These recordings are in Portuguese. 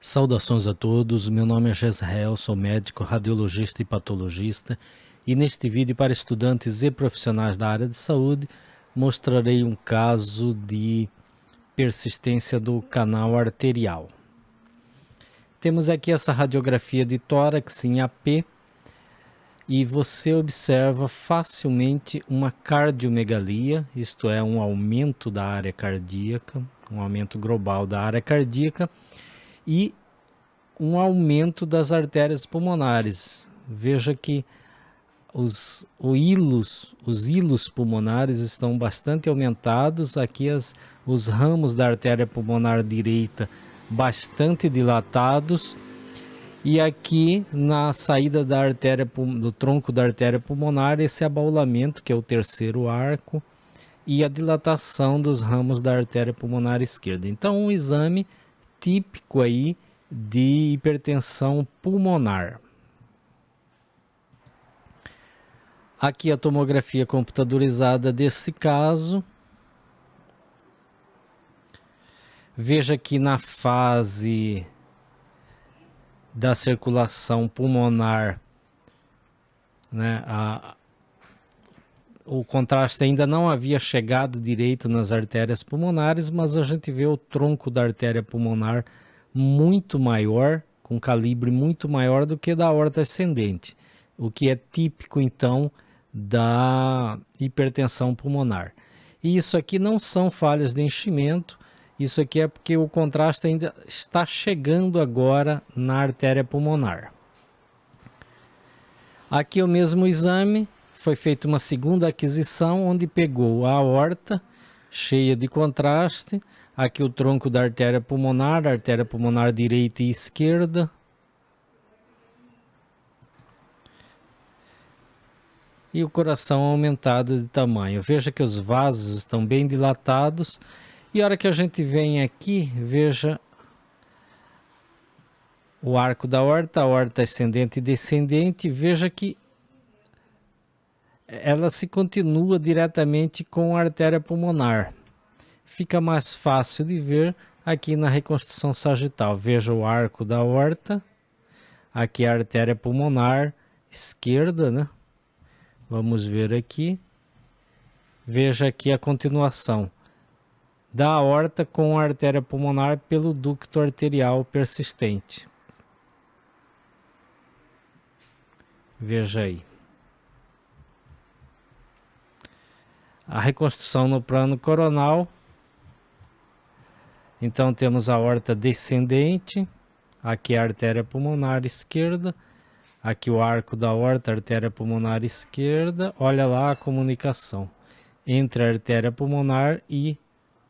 Saudações a todos, meu nome é Jezreel, sou médico, radiologista e patologista e neste vídeo para estudantes e profissionais da área de saúde mostrarei um caso de persistência do canal arterial. Temos aqui essa radiografia de tórax em AP e você observa facilmente uma cardiomegalia, isto é, um aumento da área cardíaca, um aumento global da área cardíaca e um aumento das artérias pulmonares. Veja que os ilos, os hilos pulmonares estão bastante aumentados, aqui as, os ramos da artéria pulmonar direita bastante dilatados e aqui na saída da artéria do tronco da artéria pulmonar esse abaulamento que é o terceiro arco e a dilatação dos ramos da artéria pulmonar esquerda. Então um exame típico aí de hipertensão pulmonar. Aqui a tomografia computadorizada desse caso. Veja que na fase da circulação pulmonar, né, a, o contraste ainda não havia chegado direito nas artérias pulmonares, mas a gente vê o tronco da artéria pulmonar muito maior, com calibre muito maior do que da horta ascendente, o que é típico então da hipertensão pulmonar. E isso aqui não são falhas de enchimento, isso aqui é porque o contraste ainda está chegando agora na artéria pulmonar. Aqui é o mesmo exame, foi feita uma segunda aquisição, onde pegou a aorta cheia de contraste, aqui o tronco da artéria pulmonar, artéria pulmonar direita e esquerda. E o coração aumentado de tamanho. Veja que os vasos estão bem dilatados. E a hora que a gente vem aqui, veja o arco da horta, a horta ascendente e descendente. Veja que ela se continua diretamente com a artéria pulmonar. Fica mais fácil de ver aqui na reconstrução sagital. Veja o arco da horta, aqui a artéria pulmonar esquerda, né? Vamos ver aqui. Veja aqui a continuação da aorta com a artéria pulmonar pelo ducto arterial persistente. Veja aí. a reconstrução no plano coronal. Então temos a horta descendente, aqui a artéria pulmonar esquerda, aqui o arco da horta, artéria pulmonar esquerda. Olha lá a comunicação entre a artéria pulmonar e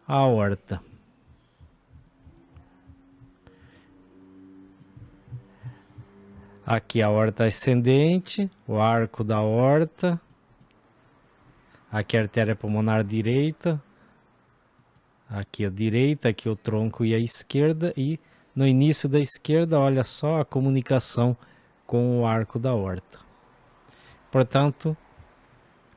a horta. Aqui a horta ascendente, o arco da horta, Aqui a artéria pulmonar direita, aqui a direita, aqui o tronco e a esquerda. E no início da esquerda, olha só a comunicação com o arco da horta. Portanto,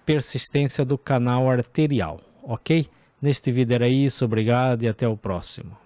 persistência do canal arterial, ok? Neste vídeo era isso, obrigado e até o próximo.